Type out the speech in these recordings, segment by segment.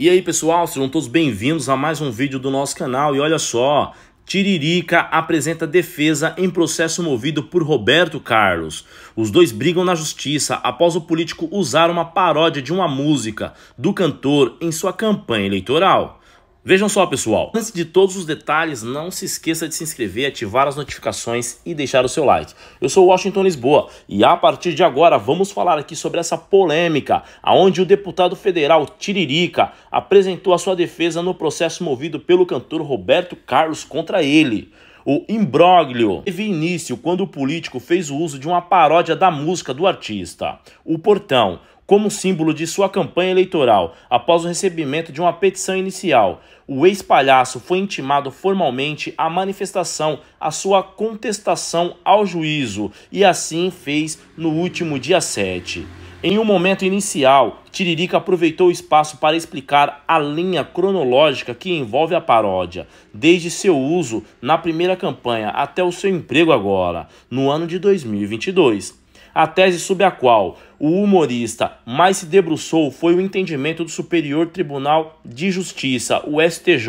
E aí pessoal, sejam todos bem-vindos a mais um vídeo do nosso canal e olha só, Tiririca apresenta defesa em processo movido por Roberto Carlos. Os dois brigam na justiça após o político usar uma paródia de uma música do cantor em sua campanha eleitoral. Vejam só, pessoal. Antes de todos os detalhes, não se esqueça de se inscrever, ativar as notificações e deixar o seu like. Eu sou Washington Lisboa e a partir de agora vamos falar aqui sobre essa polêmica, aonde o deputado federal Tiririca apresentou a sua defesa no processo movido pelo cantor Roberto Carlos contra ele. O imbróglio teve início quando o político fez o uso de uma paródia da música do artista, O Portão, como símbolo de sua campanha eleitoral, após o recebimento de uma petição inicial, o ex-palhaço foi intimado formalmente à manifestação a sua contestação ao juízo e assim fez no último dia 7. Em um momento inicial, Tiririca aproveitou o espaço para explicar a linha cronológica que envolve a paródia, desde seu uso na primeira campanha até o seu emprego agora, no ano de 2022. A tese sob a qual o humorista, mas se debruçou foi o entendimento do Superior Tribunal de Justiça, o STJ,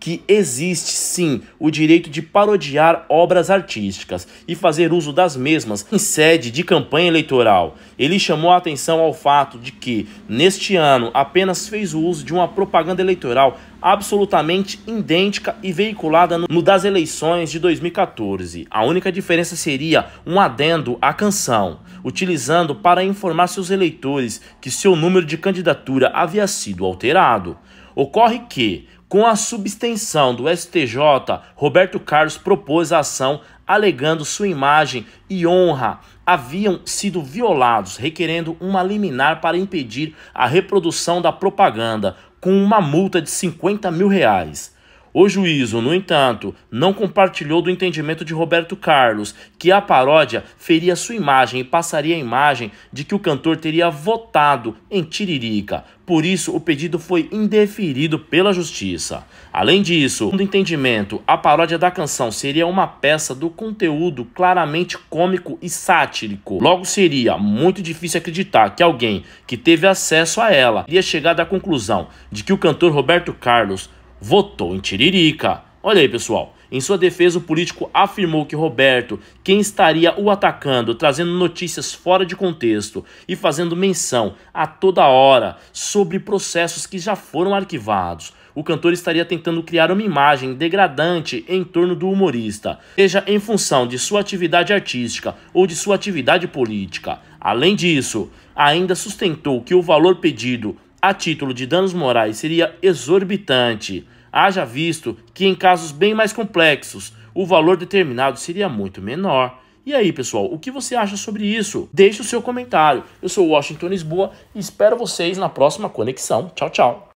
que existe sim o direito de parodiar obras artísticas e fazer uso das mesmas em sede de campanha eleitoral. Ele chamou a atenção ao fato de que, neste ano, apenas fez o uso de uma propaganda eleitoral absolutamente idêntica e veiculada no das eleições de 2014. A única diferença seria um adendo à canção, utilizando para informar seus eleitores que seu número de candidatura havia sido alterado. Ocorre que, com a substenção do STJ, Roberto Carlos propôs a ação alegando sua imagem e honra haviam sido violados, requerendo uma liminar para impedir a reprodução da propaganda, com uma multa de 50 mil reais. O juízo, no entanto, não compartilhou do entendimento de Roberto Carlos, que a paródia feria sua imagem e passaria a imagem de que o cantor teria votado em Tiririca. Por isso, o pedido foi indeferido pela justiça. Além disso, no entendimento, a paródia da canção seria uma peça do conteúdo claramente cômico e sátirico. Logo, seria muito difícil acreditar que alguém que teve acesso a ela iria chegar à conclusão de que o cantor Roberto Carlos votou em Tiririca. Olha aí, pessoal. Em sua defesa, o político afirmou que Roberto, quem estaria o atacando, trazendo notícias fora de contexto e fazendo menção a toda hora sobre processos que já foram arquivados. O cantor estaria tentando criar uma imagem degradante em torno do humorista, seja em função de sua atividade artística ou de sua atividade política. Além disso, ainda sustentou que o valor pedido a título de danos morais seria exorbitante, haja visto que em casos bem mais complexos o valor determinado seria muito menor. E aí, pessoal, o que você acha sobre isso? Deixe o seu comentário. Eu sou Washington Lisboa e espero vocês na próxima conexão. Tchau, tchau.